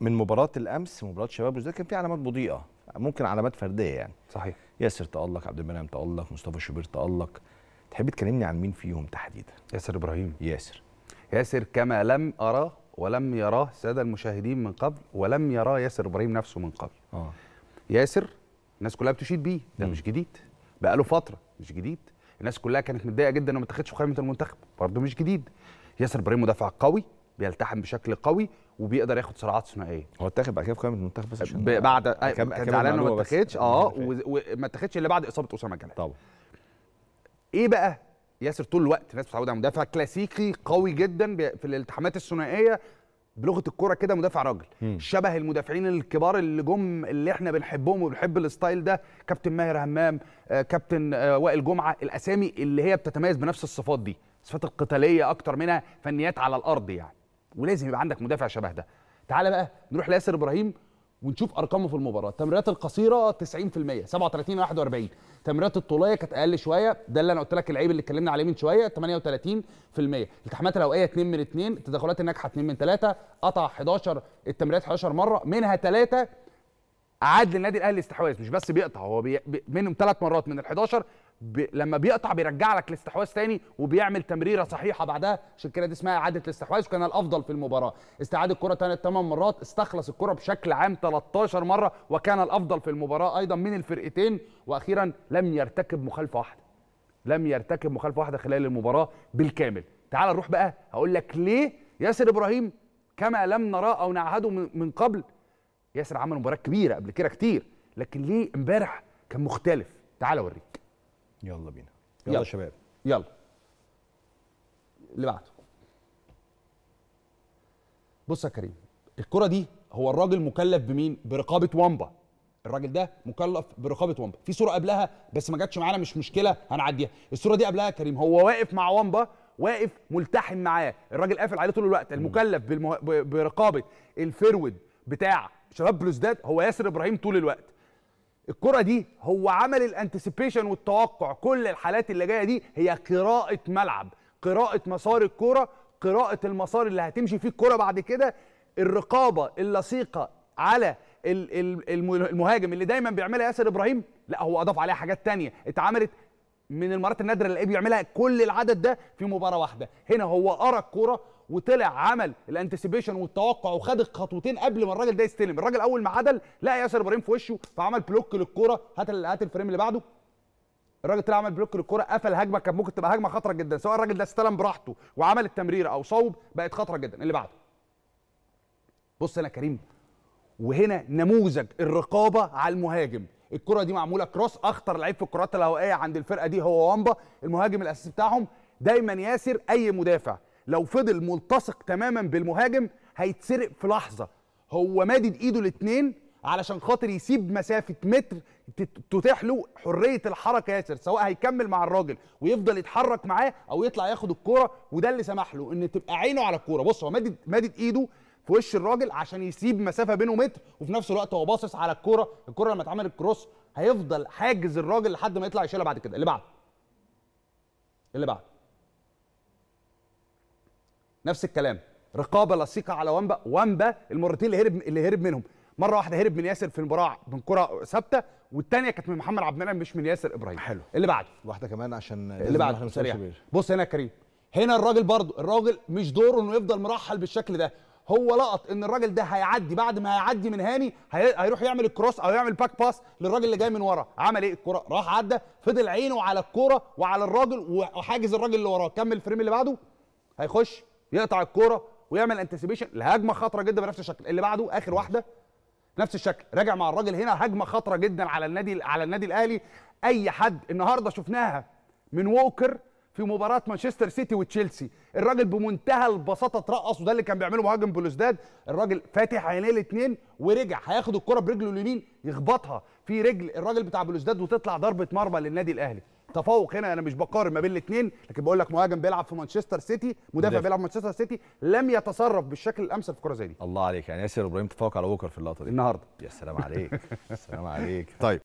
من مباراه الامس مباراه شباب بوزداد كان في علامات بضيئه ممكن علامات فرديه يعني صحيح ياسر تالق عبد المنعم تالق مصطفى شوبير تالق تحب تكلمني عن مين فيهم تحديدا ياسر ابراهيم ياسر ياسر كما لم اراه ولم يراه الساده المشاهدين من قبل ولم يراه ياسر ابراهيم نفسه من قبل اه ياسر الناس كلها بتشيد بيه ده مش جديد بقاله فتره مش جديد الناس كلها كانت متضايقه جدا وما تاخدش في قائمه المنتخب برضه مش جديد ياسر ابراهيم مدافع قوي بيلتحم بشكل قوي وبيقدر ياخد صراعات ثنائيه هو اتاخد بعد كده في قائمه المنتخب بس عشان بعد كان زعلان ما اتاخدش يعني اه وما اتاخدش الا بعد اصابه اسامه جلال طبعا ايه بقى ياسر طول الوقت ناس متعوده على مدافع كلاسيكي قوي جدا في الالتحامات الثنائيه بلغه الكوره كده مدافع راجل مم. شبه المدافعين الكبار اللي جم اللي احنا بنحبهم وبنحب الستايل ده كابتن ماهر همام آه كابتن آه وائل جمعه الاسامي اللي هي بتتميز بنفس الصفات دي صفات القتاليه اكتر منها فنيات على الارض يعني ولازم يبقى عندك مدافع شبه ده تعال بقى نروح لياسر ابراهيم ونشوف ارقامه في المباراه التمريرات القصيره 90% 37 41 التمريرات الطوليه كانت اقل شويه ده اللي انا قلت لك اللعيب اللي اتكلمنا عليه من شويه 38% التحامات الهوائيه 2 من 2 التدخلات الناجحه 2 من 3 قطع 11 التمريرات 11 مره منها 3 عاد للنادي الاهلي استحواذ مش بس بيقطع هو بي... منهم ثلاث مرات من ال 11 ب... لما بيقطع بيرجع لك الاستحواذ تاني وبيعمل تمريره صحيحه بعدها عشان كده دي اسمها اعاده الاستحواذ وكان الافضل في المباراه استعاد الكره ثمان 8 مرات استخلص الكره بشكل عام 13 مره وكان الافضل في المباراه ايضا من الفرقتين واخيرا لم يرتكب مخالفه واحده لم يرتكب مخالفه واحده خلال المباراه بالكامل تعال نروح بقى هقول لك ليه ياسر ابراهيم كما لم نراه او نعهده من قبل ياسر عمل مباراه كبيره قبل كده كتير لكن ليه امبارح كان مختلف تعال اوريك يلا بينا يلا, يلا. شباب يلا اللي بعده بص يا كريم الكرة دي هو الراجل مكلف بمين؟ برقابة وامبا الراجل ده مكلف برقابة وامبا في صورة قبلها بس ما جاتش معانا مش مشكلة هنعديها الصورة دي قبلها كريم هو واقف مع وامبا واقف ملتحم معاه الراجل قافل عليه طول الوقت المكلف بالمه... برقابة الفرود بتاع شباب بلوزداد هو ياسر ابراهيم طول الوقت الكره دي هو عمل الانتسيبيشن والتوقع كل الحالات اللي جايه دي هي قراءه ملعب قراءه مسار الكره قراءه المسار اللي هتمشي فيه الكره بعد كده الرقابه اللصيقه على المهاجم اللي دايما بيعملها ياسر ابراهيم لا هو اضاف عليها حاجات تانية اتعملت من المرات النادره اللي بيعملها كل العدد ده في مباراه واحده هنا هو قرا الكوره وطلع عمل الانتسيبيشن والتوقع وخد الخطوتين قبل ما الراجل ده يستلم الراجل اول ما عدل لقى ياسر ابراهيم في وشه فعمل بلوك للكوره هات هات الفريم اللي بعده الراجل طلع عمل بلوك للكوره قفل هجمه كانت ممكن تبقى هجمه خطره جدا سواء الراجل ده استلم براحته وعمل التمريره او صوب بقت خطره جدا اللي بعده بص يا كريم وهنا نموذج الرقابه على المهاجم الكره دي معموله كروس اخطر لعيب في الكرات الهوائيه عند الفرقه دي هو وامبا المهاجم الاساسي بتاعهم دايما ياسر اي مدافع لو فضل ملتصق تماما بالمهاجم هيتسرق في لحظه هو مادد ايده الاثنين علشان خاطر يسيب مسافه متر تتيح له حريه الحركه ياسر سواء هيكمل مع الراجل ويفضل يتحرك معاه او يطلع ياخد الكوره وده اللي سمح له ان تبقى عينه على الكوره بص هو مادد مادد ايده في وش الراجل عشان يسيب مسافه بينه متر وفي نفس الوقت هو باصص على الكوره الكوره لما اتعمل الكروس هيفضل حاجز الراجل لحد ما يطلع يشيلها بعد كده اللي بعد اللي بعد نفس الكلام رقابه لصيقه على وانبا وانبا المرتين اللي هرب اللي هرب منهم مره واحده هرب من ياسر في المباراه من كره ثابته والثانيه كانت من محمد عبد المنعم مش من ياسر ابراهيم حلو اللي بعده واحده كمان عشان اللي بعده سريع بص هنا يا كريم هنا الراجل برضه الراجل مش دوره انه يفضل مرحل بالشكل ده هو لقط ان الراجل ده هيعدي بعد ما هيعدي من هاني هيروح يعمل الكروس او يعمل باك باس للراجل اللي جاي من ورا عمل ايه الكره راح عدى فضل عينه على الكوره وعلى الراجل وحاجز الراجل اللي وراه كمل الفريم اللي بعده هيخش يقطع الكوره ويعمل انتسيبيشن لهجمه خطره جدا بنفس الشكل اللي بعده اخر واحده نفس الشكل راجع مع الراجل هنا هجمه خطره جدا على النادي على النادي الاهلي اي حد النهارده شفناها من ووكر في مباراه مانشستر سيتي وتشيلسي الراجل بمنتهى البساطه اترقص وده اللي كان بيعمله مهاجم بلوزداد الراجل فاتح عينيه الاثنين ورجع هياخد الكره برجله اليمين يخبطها في رجل الراجل بتاع بلوزداد وتطلع ضربه مرمى للنادي الاهلي تفوق هنا انا مش بقارن ما بين الاثنين لكن بقول لك مهاجم بيلعب في مانشستر سيتي مدافع بيلعب في مانشستر سيتي لم يتصرف بالشكل الامثل في كره زي دي الله عليك يعني ياسر ابراهيم تفوق على ووكر في اللقطه دي النهارده يا سلام عليك سلام عليك طيب